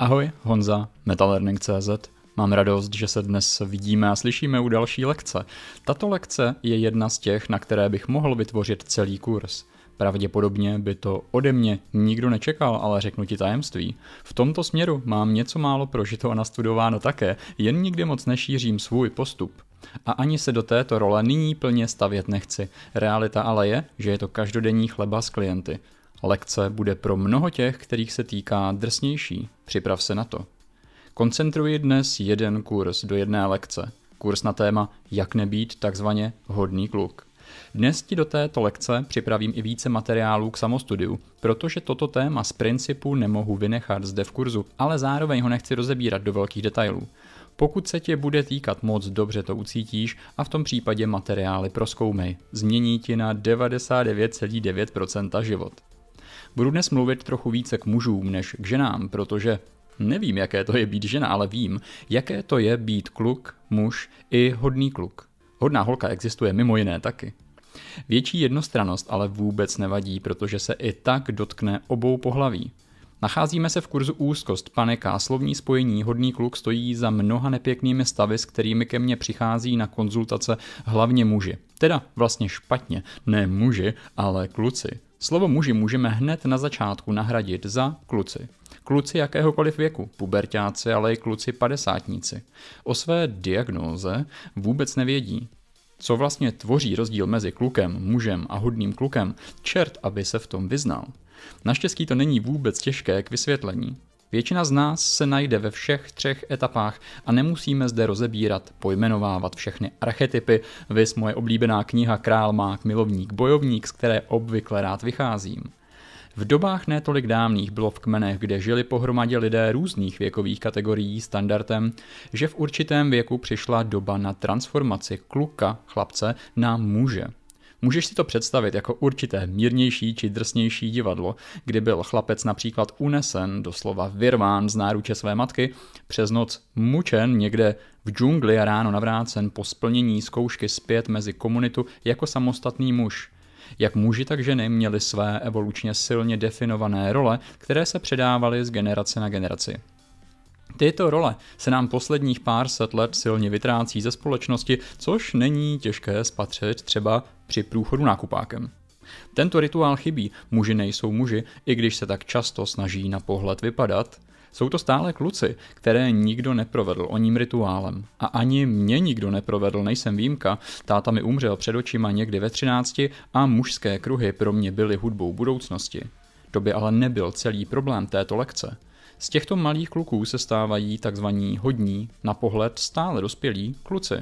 Ahoj, Honza, MetaLearning.cz. Mám radost, že se dnes vidíme a slyšíme u další lekce. Tato lekce je jedna z těch, na které bych mohl vytvořit celý kurz. Pravděpodobně by to ode mě nikdo nečekal, ale řeknu ti tajemství. V tomto směru mám něco málo prožito a nastudováno také, jen nikdy moc nešířím svůj postup. A ani se do této role nyní plně stavět nechci. Realita ale je, že je to každodenní chleba s klienty. Lekce bude pro mnoho těch, kterých se týká drsnější. Připrav se na to. Koncentruji dnes jeden kurz do jedné lekce. Kurz na téma Jak nebýt takzvaně hodný kluk. Dnes ti do této lekce připravím i více materiálů k samostudiu, protože toto téma z principu nemohu vynechat zde v kurzu, ale zároveň ho nechci rozebírat do velkých detailů. Pokud se tě bude týkat moc, dobře to ucítíš a v tom případě materiály proskoumej. Změní ti na 99,9% život. Budu dnes mluvit trochu více k mužům než k ženám, protože nevím, jaké to je být žena, ale vím, jaké to je být kluk, muž i hodný kluk. Hodná holka existuje mimo jiné taky. Větší jednostranost ale vůbec nevadí, protože se i tak dotkne obou pohlaví. Nacházíme se v kurzu úzkost, panika a slovní spojení hodný kluk stojí za mnoha nepěknými stavy, s kterými ke mně přichází na konzultace hlavně muži. Teda vlastně špatně, ne muži, ale kluci. Slovo muži můžeme hned na začátku nahradit za kluci. Kluci jakéhokoliv věku, pubertáci, ale i kluci padesátníci. O své diagnóze vůbec nevědí. Co vlastně tvoří rozdíl mezi klukem, mužem a hodným klukem, čert, aby se v tom vyznal. Naštěstí to není vůbec těžké k vysvětlení. Většina z nás se najde ve všech třech etapách a nemusíme zde rozebírat, pojmenovávat všechny archetypy, vys moje oblíbená kniha Král, mák, milovník, bojovník, z které obvykle rád vycházím. V dobách netolik dávných bylo v kmenech, kde žili pohromadě lidé různých věkových kategorií standardem, že v určitém věku přišla doba na transformaci kluka, chlapce, na muže – Můžeš si to představit jako určité mírnější či drsnější divadlo, kdy byl chlapec například unesen, doslova vyrván z náruče své matky, přes noc mučen někde v džungli a ráno navrácen po splnění zkoušky zpět mezi komunitu jako samostatný muž. Jak muži, tak ženy měli své evolučně silně definované role, které se předávaly z generace na generaci. Tyto role se nám posledních pár set let silně vytrácí ze společnosti, což není těžké spatřit třeba při průchodu nákupákem. Tento rituál chybí, muži nejsou muži, i když se tak často snaží na pohled vypadat. Jsou to stále kluci, které nikdo neprovedl o ním rituálem. A ani mě nikdo neprovedl, nejsem výjimka. Táta mi umřel před očima někdy ve třinácti a mužské kruhy pro mě byly hudbou budoucnosti. To by ale nebyl celý problém této lekce. Z těchto malých kluků se stávají takzvaní hodní, na pohled stále dospělí kluci.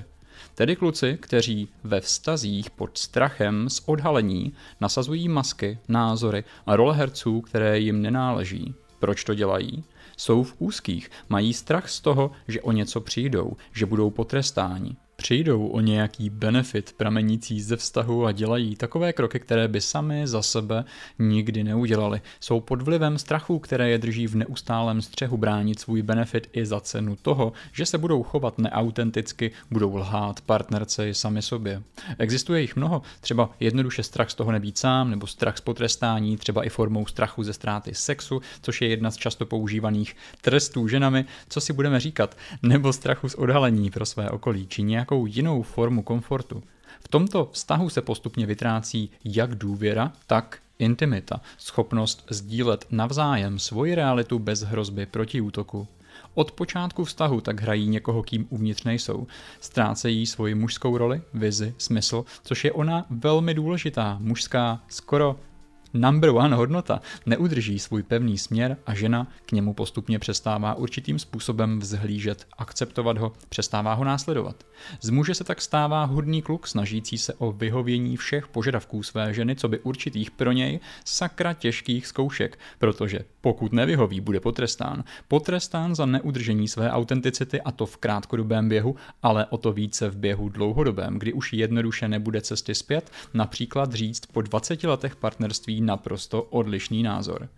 Tedy kluci, kteří ve vztazích pod strachem z odhalení nasazují masky, názory a role herců, které jim nenáleží. Proč to dělají? Jsou v úzkých, mají strach z toho, že o něco přijdou, že budou potrestáni. Přijdou o nějaký benefit pramenící ze vztahu a dělají takové kroky, které by sami za sebe nikdy neudělali. Jsou pod vlivem strachu, které je drží v neustálém střehu bránit svůj benefit i za cenu toho, že se budou chovat neautenticky, budou lhát partnerce i sami sobě. Existuje jich mnoho, třeba jednoduše strach z toho nebýt sám, nebo strach z potrestání, třeba i formou strachu ze ztráty sexu, což je jedna z často používaných trestů ženami, co si budeme říkat, nebo strachu z odhalení pro své okolí či nějak nějakou jinou formu komfortu. V tomto vztahu se postupně vytrácí jak důvěra, tak intimita, schopnost sdílet navzájem svoji realitu bez hrozby protiútoku. Od počátku vztahu tak hrají někoho, kým uvnitř nejsou. Ztrácejí svoji mužskou roli, vizi, smysl, což je ona velmi důležitá, mužská, skoro number one hodnota neudrží svůj pevný směr a žena k němu postupně přestává určitým způsobem vzhlížet, akceptovat ho, přestává ho následovat. Z muže se tak stává hodný kluk snažící se o vyhovění všech požadavků své ženy, co by určitých pro něj sakra těžkých zkoušek, protože pokud nevyhoví, bude potrestán. Potrestán za neudržení své autenticity a to v krátkodobém běhu, ale o to více v běhu dlouhodobém, kdy už jednoduše nebude cesty zpět, například říct po 20 letech partnerství naprosto odlišný názor.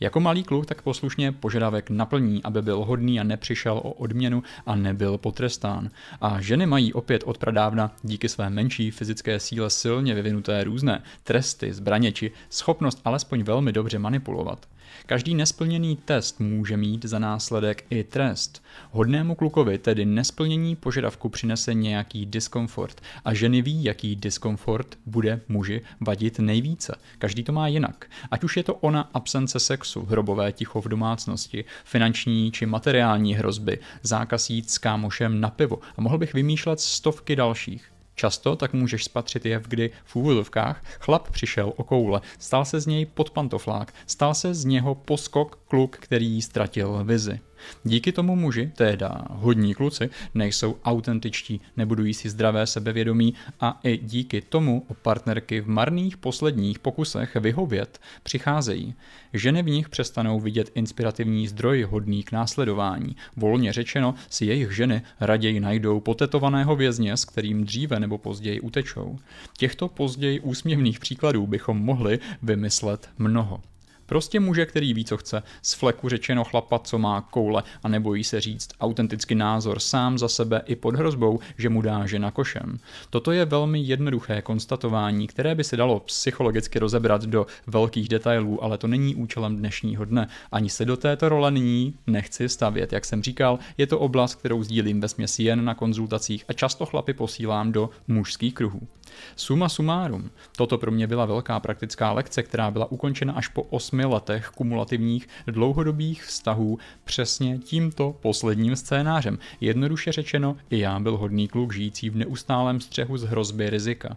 Jako malý kluk tak poslušně požadavek naplní, aby byl hodný a nepřišel o odměnu a nebyl potrestán. A ženy mají opět od pradávna díky své menší fyzické síle silně vyvinuté různé tresty, zbraně či schopnost alespoň velmi dobře manipulovat. Každý nesplněný test může mít za následek i trest. Hodnému klukovi tedy nesplnění požadavku přinese nějaký diskomfort a ženy ví, jaký diskomfort bude muži vadit nejvíce. Každý to má jinak. Ať už je to ona absence sexu, hrobové ticho v domácnosti, finanční či materiální hrozby, zákaz jít s kámošem na pivo a mohl bych vymýšlet stovky dalších. Často tak můžeš spatřit jev, kdy v úvodovkách chlap přišel o koule, stal se z něj podpantoflák, stal se z něho poskok kluk, který ztratil vizi. Díky tomu muži, teda hodní kluci, nejsou autentičtí, nebudují si zdravé sebevědomí a i díky tomu o partnerky v marných posledních pokusech vyhovět přicházejí. Ženy v nich přestanou vidět inspirativní zdroj hodný k následování. Volně řečeno si jejich ženy raději najdou potetovaného vězně, s kterým dříve nebo později utečou. Těchto později úsměvných příkladů bychom mohli vymyslet mnoho. Prostě muže, který ví, co chce, z fleku řečeno chlapa, co má koule a nebojí se říct autentický názor sám za sebe i pod hrozbou, že mu dá žena košem. Toto je velmi jednoduché konstatování, které by se dalo psychologicky rozebrat do velkých detailů, ale to není účelem dnešního dne. Ani se do této role nyní nechci stavět. Jak jsem říkal, je to oblast, kterou sdílím ve směs jen na konzultacích a často chlapy posílám do mužských kruhů. Suma sumárum, toto pro mě byla velká praktická lekce, která byla ukončena až po osmi letech kumulativních dlouhodobých vztahů přesně tímto posledním scénářem. Jednoduše řečeno, i já byl hodný kluk žijící v neustálém střehu z hrozby rizika.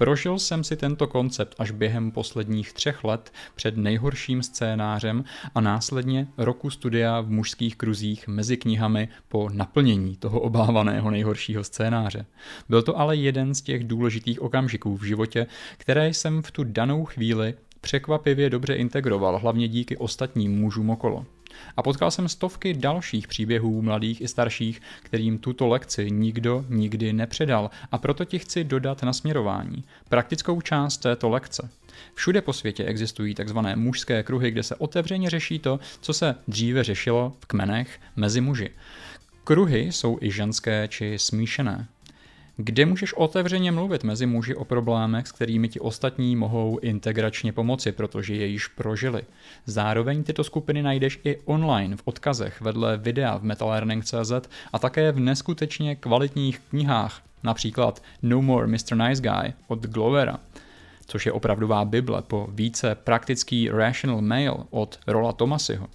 Prožil jsem si tento koncept až během posledních třech let před nejhorším scénářem a následně roku studia v mužských kruzích mezi knihami po naplnění toho obávaného nejhoršího scénáře. Byl to ale jeden z těch důležitých okamžiků v životě, které jsem v tu danou chvíli překvapivě dobře integroval, hlavně díky ostatním mužům okolo. A potkal jsem stovky dalších příběhů mladých i starších, kterým tuto lekci nikdo nikdy nepředal a proto ti chci dodat nasměrování, praktickou část této lekce. Všude po světě existují tzv. mužské kruhy, kde se otevřeně řeší to, co se dříve řešilo v kmenech mezi muži. Kruhy jsou i ženské či smíšené kde můžeš otevřeně mluvit mezi muži o problémech, s kterými ti ostatní mohou integračně pomoci, protože je již prožili. Zároveň tyto skupiny najdeš i online v odkazech vedle videa v metalearning.cz a také v neskutečně kvalitních knihách, například No More Mr. Nice Guy od Glovera, což je opravdová bible po více praktický Rational Mail od Rola Tomasiho.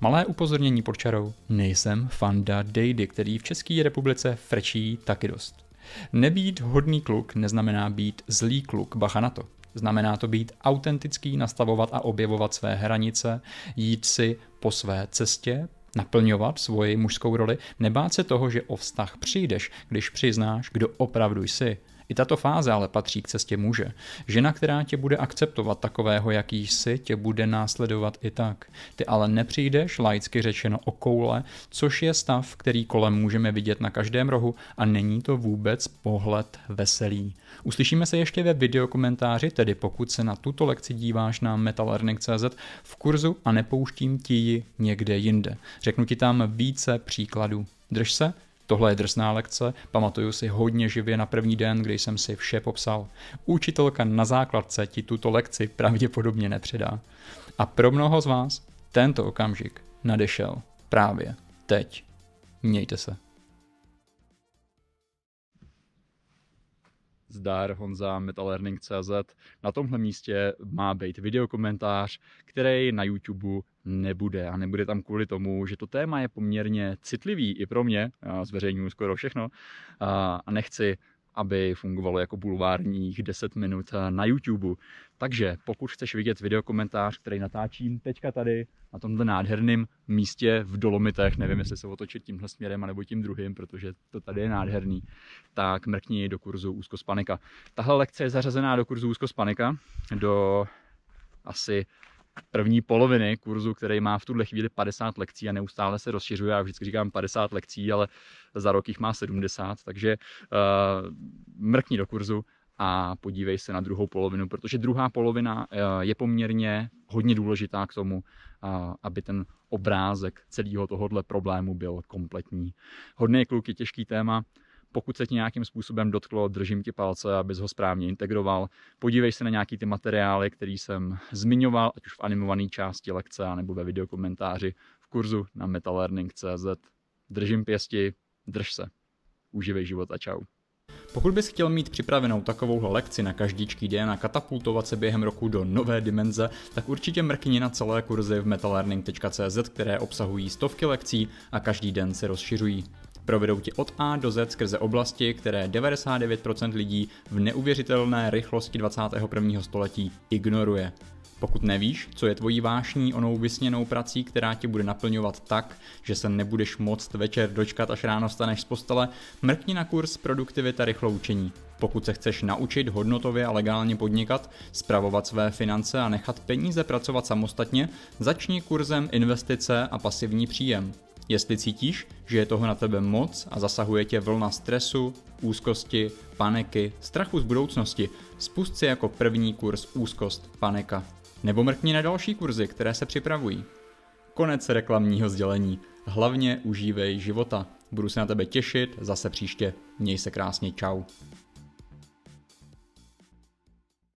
Malé upozornění pod čarou, nejsem fanda Dejdy, který v České republice frčí taky dost. Nebýt hodný kluk neznamená být zlý kluk, bacha na to. Znamená to být autentický, nastavovat a objevovat své hranice, jít si po své cestě, naplňovat svoji mužskou roli, nebát se toho, že o vztah přijdeš, když přiznáš, kdo opravdu jsi. I tato fáze ale patří k cestě muže. Žena, která tě bude akceptovat takového, jaký jsi, tě bude následovat i tak. Ty ale nepřijdeš, laicky řečeno, o koule, což je stav, který kolem můžeme vidět na každém rohu a není to vůbec pohled veselý. Uslyšíme se ještě ve videokomentáři, tedy pokud se na tuto lekci díváš na metalearning.cz v kurzu a nepouštím ti ji někde jinde. Řeknu ti tam více příkladů. Drž se, Tohle je drsná lekce, pamatuju si hodně živě na první den, kdy jsem si vše popsal. Učitelka na základce ti tuto lekci pravděpodobně nepředá. A pro mnoho z vás tento okamžik nadešel právě teď. Mějte se. Zdar Honza Metalerning.cz. Na tomhle místě má být videokomentář, který na YouTube nebude a nebude tam kvůli tomu, že to téma je poměrně citlivý i pro mě, já zveřejňuji skoro všechno a nechci aby fungovalo jako bulvárních 10 minut eh, na YouTube. Takže pokud chceš vidět videokomentář, který natáčím teďka tady na tomhle nádherném místě v Dolomitech, nevím, jestli se otočit tímhle směrem nebo tím druhým, protože to tady je nádherný, tak mrkni do kurzu panika. Tahle lekce je zařazená do kurzu panika, do asi první poloviny kurzu, který má v tuhle chvíli 50 lekcí a neustále se rozšiřuje. Já vždycky říkám 50 lekcí, ale za rok jich má 70, takže uh, mrkni do kurzu a podívej se na druhou polovinu, protože druhá polovina eh, je poměrně hodně důležitá k tomu, eh, aby ten obrázek celého tohohle problému byl kompletní. Hodné kluky, těžký téma, pokud se ti nějakým způsobem dotklo, držím ti palce, abys ho správně integroval. Podívej se na nějaký ty materiály, který jsem zmiňoval, ať už v animované části lekce, nebo ve videokomentáři v kurzu na metalearning.cz. Držím pěsti, drž se. Uživej život a čau. Pokud bys chtěl mít připravenou takovouhle lekci na každýčký den a katapultovat se během roku do nové dimenze, tak určitě mrkni na celé kurzy v metalearning.cz, které obsahují stovky lekcí a každý den se rozšiřují. Provedou ti od A do Z skrze oblasti, které 99% lidí v neuvěřitelné rychlosti 21. století ignoruje. Pokud nevíš, co je tvojí vášní onou vysněnou prací, která tě bude naplňovat tak, že se nebudeš moct večer dočkat, až ráno staneš z postele, mrkni na kurz Produktivita rychlo učení. Pokud se chceš naučit hodnotově a legálně podnikat, spravovat své finance a nechat peníze pracovat samostatně, začni kurzem investice a pasivní příjem. Jestli cítíš, že je toho na tebe moc a zasahuje tě vlna stresu, úzkosti, paniky, strachu z budoucnosti, spust si jako první kurz Úzkost, panika. Nebo mrkni na další kurzy, které se připravují. Konec reklamního sdělení. Hlavně užívej života. Budu se na tebe těšit zase příště. Měj se krásně, čau.